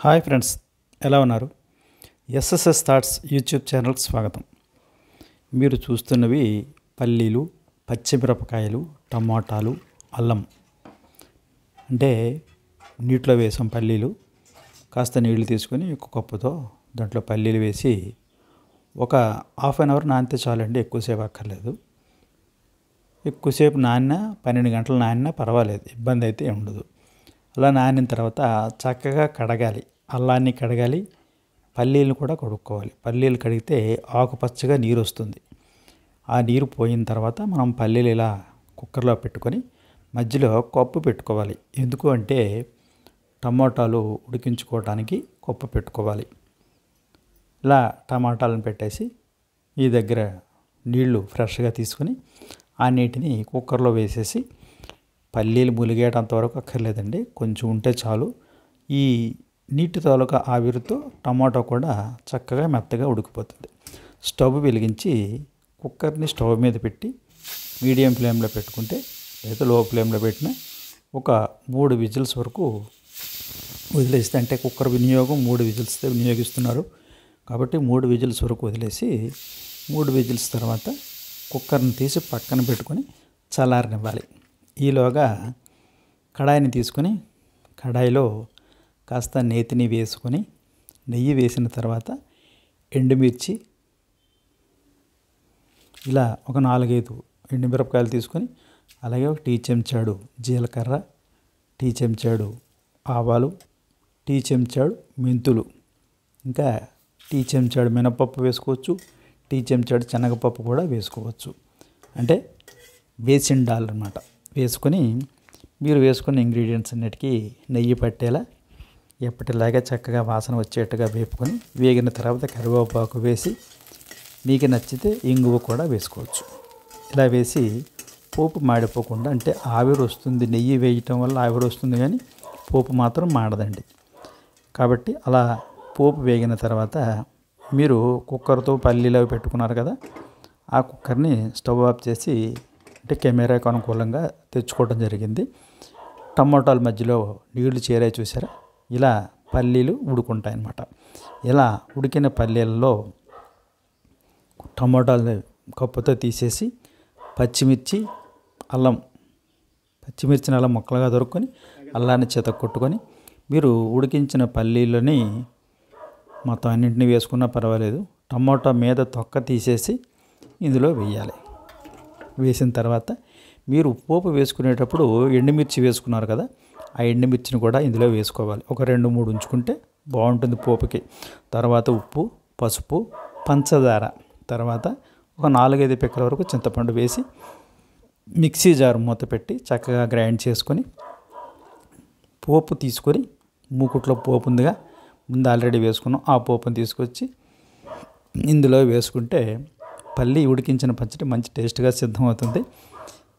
hi friends ఎలా ఉన్నారు SSS thoughts YouTube ఛానల్కి స్వాగతం మీరు చూస్తున్నవి పల్లీలు పచ్చిమిరపకాయలు టమాటాలు అల్లం అంటే నీటిలో వేసాం పల్లీలు కాస్త నీళ్లు తీసుకొని ఒక కప్పుతో దాంట్లో పల్లీలు వేసి ఒక హాఫ్ అన్ అవర్ నానితే చాలండి ఎక్కువసేపు అక్కర్లేదు ఎక్కువసేపు నానినా పన్నెండు గంటలు నానినా పర్వాలేదు ఇబ్బంది అయితే ఉండదు అలా నానిన తర్వాత చక్కగా కడగాలి అల్లాన్ని కడగాలి పల్లీలను కూడా కడుక్కోవాలి పల్లీలు కడిగితే ఆకుపచ్చగా నీరు వస్తుంది ఆ నీరు పోయిన తర్వాత మనం పల్లీలు ఇలా కుక్కర్లో పెట్టుకొని మధ్యలో కప్పు పెట్టుకోవాలి ఎందుకు అంటే టమాటాలు ఉడికించుకోవడానికి కప్పు పెట్టుకోవాలి ఇలా టమాటాలను పెట్టేసి మీ దగ్గర నీళ్లు ఫ్రెష్గా తీసుకొని ఆ నీటిని కుక్కర్లో వేసేసి పల్లీలు ములిగేటంత వరకు అక్కర్లేదండి కొంచెం ఉంటే చాలు ఈ నీటి తాలూకా ఆవిరితో టమాటో కూడా చక్కగా మెత్తగా ఉడికిపోతుంది స్టవ్ వెలిగించి కుక్కర్ని స్టవ్ మీద పెట్టి మీడియం ఫ్లేమ్లో పెట్టుకుంటే లేదా లో ఫ్లేమ్లో పెట్టిన ఒక మూడు విజిల్స్ వరకు వదిలేస్తే అంటే కుక్కర్ వినియోగం మూడు విజిల్స్ వినియోగిస్తున్నారు కాబట్టి మూడు విజిల్స్ వరకు వదిలేసి మూడు విజిల్స్ తర్వాత కుక్కర్ని తీసి పక్కన పెట్టుకొని చల్లారనివ్వాలి ఈలోగా కడాయిని తీసుకుని కడాయిలో కాస్త నేతిని వేసుకొని నెయ్యి వేసిన తర్వాత ఎండుమిర్చి ఇలా ఒక నాలుగైదు ఎండుమిరపకాయలు తీసుకొని అలాగే ఒక టీ చెంచాడు జీలకర్ర టీ చెంచాడు ఆవాలు టీ చెంచాడు మెంతులు ఇంకా టీ చెంచాడు మినపప్పు వేసుకోవచ్చు టీ చెంచాడు శనగపప్పు కూడా వేసుకోవచ్చు అంటే వేసిండాలన్నమాట వేసుకొని మీరు వేసుకున్న ఇంగ్రీడియంట్స్ అన్నిటికీ నెయ్యి పట్టేలా ఎప్పటిలాగా చక్కగా వాసన వచ్చేట్టుగా వేపుకొని వేగిన తర్వాత కరివేపాకు వేసి మీకు నచ్చితే ఇంగువ కూడా వేసుకోవచ్చు ఇలా వేసి పోపు మాడిపోకుండా అంటే ఆవిరి వస్తుంది నెయ్యి వేయటం వల్ల ఆవిరి వస్తుంది కానీ పోపు మాత్రం మాడదండి కాబట్టి అలా పోపు వేగిన తర్వాత మీరు కుక్కర్తో పల్లీలు పెట్టుకున్నారు కదా ఆ కుక్కర్ని స్టవ్ ఆఫ్ చేసి అంటే కెమెరాకు అనుకూలంగా తెచ్చుకోవడం జరిగింది టమాటాల మధ్యలో నీళ్లు చేరే చూసారా ఇలా పల్లీలు ఉడుకుంటాయన్నమాట ఇలా ఉడికిన పల్లీలలో టమోటాలని కప్పుతో తీసేసి పచ్చిమిర్చి అల్లం పచ్చిమిర్చిని అలా ముక్కలుగా దొరుకుని అల్లాన్ని చేత కొట్టుకొని మీరు ఉడికించిన పల్లీలని మొత్తం అన్నింటినీ వేసుకున్నా పర్వాలేదు టమోటా మీద తొక్క తీసేసి ఇందులో వేయాలి వేసిన తర్వాత మీరు పోపు వేసుకునేటప్పుడు ఎండుమిర్చి వేసుకున్నారు కదా ఆ ఎండుమిర్చిని కూడా ఇందులో వేసుకోవాలి ఒక రెండు మూడు ఉంచుకుంటే బాగుంటుంది పోపుకి తర్వాత ఉప్పు పసుపు పంచదార తర్వాత ఒక నాలుగైదు పిక్కల వరకు చింతపండు వేసి మిక్సీ జారు మూత పెట్టి చక్కగా గ్రైండ్ చేసుకొని పోపు తీసుకొని మూకుట్లో పోపు ఉందిగా ముందు ఆల్రెడీ వేసుకున్నాం ఆ పోపును తీసుకొచ్చి ఇందులో వేసుకుంటే పల్లి ఉడికించిన పచ్చడి మంచి టేస్ట్గా సిద్ధమవుతుంది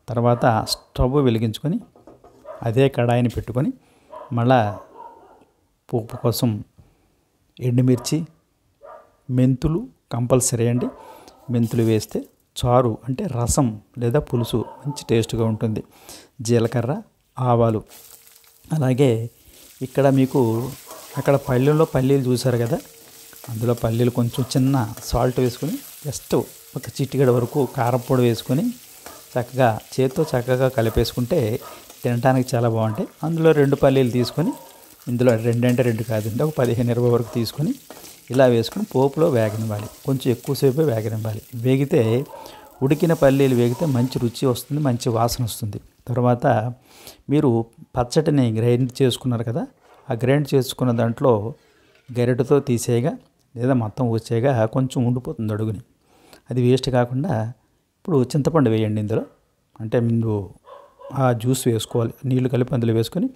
తర్వాత స్టవ్ వెలిగించుకొని అదే కడాయిని పెట్టుకొని మళ్ళా పోపు కోసం ఎండుమిర్చి మెంతులు కంపల్సరీ అండి మెంతులు వేస్తే చారు అంటే రసం లేదా పులుసు మంచి టేస్ట్గా ఉంటుంది జీలకర్ర ఆవాలు అలాగే ఇక్కడ మీకు అక్కడ పల్లెల్లో పల్లీలు చూశారు కదా అందులో పల్లీలు కొంచెం చిన్న సాల్ట్ వేసుకొని జస్ట్ ఒక చిట్టిగడ వరకు కారంపొడి వేసుకొని చక్కగా చేతితో చక్కగా కలిపేసుకుంటే తినడానికి చాలా బాగుంటాయి అందులో రెండు పల్లీలు తీసుకొని ఇందులో రెండంటే రెండు కాదు ఒక పదిహేను ఇరవై వరకు తీసుకొని ఇలా వేసుకుని పోపులో వేగనివ్వాలి కొంచెం ఎక్కువసేపు వేగనివ్వాలి వేగితే ఉడికిన పల్లీలు వేగితే మంచి రుచి వస్తుంది మంచి వాసన వస్తుంది తర్వాత మీరు పచ్చటిని గ్రైండ్ చేసుకున్నారు కదా ఆ గ్రైండ్ చేసుకున్న దాంట్లో గరిటతో తీసేయగా లేదా మొత్తం వచ్చేగా కొంచెం ఉండిపోతుంది అడుగుని అది వేస్ట్ కాకుండా ఇప్పుడు చింతపండు వేయండి ఇందులో అంటే మీరు ఆ జ్యూస్ వేసుకోవాలి నీళ్లు కలిపి అందులో వేసుకొని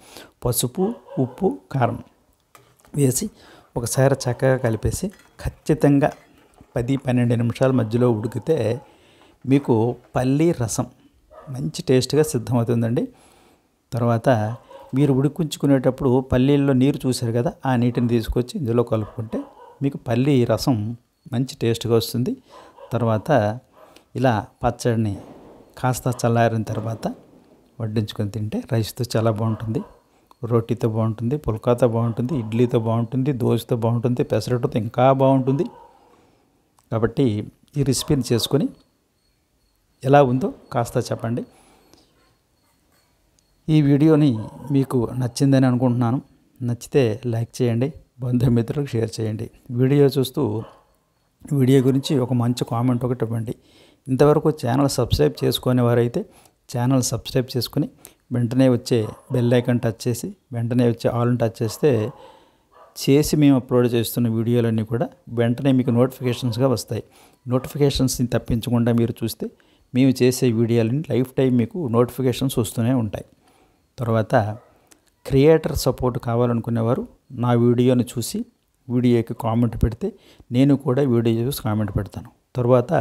పసుపు ఉప్పు కారం వేసి ఒకసారి చక్కగా కలిపేసి ఖచ్చితంగా పది పన్నెండు నిమిషాల మధ్యలో ఉడికితే మీకు పల్లి రసం మంచి టేస్ట్గా సిద్ధమవుతుందండి తర్వాత మీరు ఉడికించుకునేటప్పుడు పల్లీల్లో నీరు చూశారు కదా ఆ నీటిని తీసుకొచ్చి ఇందులో కలుపుకుంటే మీకు పల్లి రసం మంచి టేస్ట్గా వస్తుంది తర్వాత ఇలా పచ్చడిని కాస్త చల్లారిన తర్వాత వడ్డించుకొని తింటే రైస్తో చాలా బాగుంటుంది రోటీతో బాగుంటుంది పుల్కాతో బాగుంటుంది ఇడ్లీతో బాగుంటుంది దోశతో బాగుంటుంది పెసరట్టుతో ఇంకా బాగుంటుంది కాబట్టి ఈ రెసిపీని చేసుకొని ఎలా ఉందో కాస్త చెప్పండి ఈ వీడియోని మీకు నచ్చిందని అనుకుంటున్నాను నచ్చితే లైక్ చేయండి బంధుమిత్రులకు షేర్ చేయండి వీడియో చూస్తూ వీడియో గురించి ఒక మంచి కామెంట్ ఒకటి ఇవ్వండి ఇంతవరకు ఛానల్ సబ్స్క్రైబ్ చేసుకునే వారైతే ఛానల్ సబ్స్క్రైబ్ చేసుకుని వెంటనే వచ్చే బెల్ టచ్ చేసి వెంటనే వచ్చే ఆల్ని టచ్ చేస్తే చేసి మేము అప్లోడ్ చేస్తున్న వీడియోలన్నీ కూడా వెంటనే మీకు నోటిఫికేషన్స్గా వస్తాయి నోటిఫికేషన్స్ని తప్పించకుండా మీరు చూస్తే మేము చేసే వీడియోలని లైఫ్ టైం మీకు నోటిఫికేషన్స్ వస్తూనే ఉంటాయి తర్వాత క్రియేటర్ సపోర్ట్ కావాలనుకునేవారు నా వీడియోని చూసి వీడియోకి కామెంట్ పెడితే నేను కూడా వీడియో చూసి కామెంట్ పెడతాను తర్వాత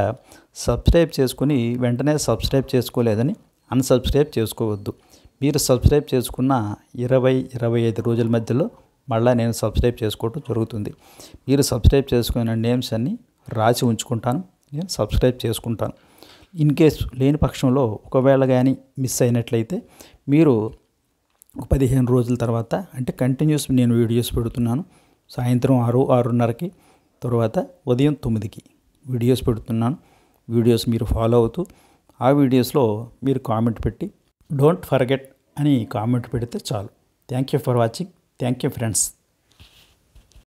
సబ్స్క్రైబ్ చేసుకుని వెంటనే సబ్స్క్రైబ్ చేసుకోలేదని అన్సబ్స్క్రైబ్ చేసుకోవద్దు మీరు సబ్స్క్రైబ్ చేసుకున్న ఇరవై ఇరవై ఐదు రోజుల మధ్యలో మళ్ళీ నేను సబ్స్క్రైబ్ చేసుకోవటం జరుగుతుంది మీరు సబ్స్క్రైబ్ చేసుకున్న నేమ్స్ అన్నీ రాసి ఉంచుకుంటాను నేను సబ్స్క్రైబ్ చేసుకుంటాను ఇన్ కేస్ లేని పక్షంలో ఒకవేళ కానీ మిస్ అయినట్లయితే మీరు పదిహేను రోజుల తర్వాత అంటే కంటిన్యూస్ నేను వీడియోస్ పెడుతున్నాను సాయంత్రం ఆరు ఆరున్నరకి తర్వాత ఉదయం తొమ్మిదికి వీడియోస్ పెడుతున్నాను వీడియోస్ మీరు ఫాలో అవుతూ ఆ వీడియోస్లో మీరు కామెంట్ పెట్టి డోంట్ ఫర్గెట్ అని కామెంట్ పెడితే చాలు thank you for watching thank you friends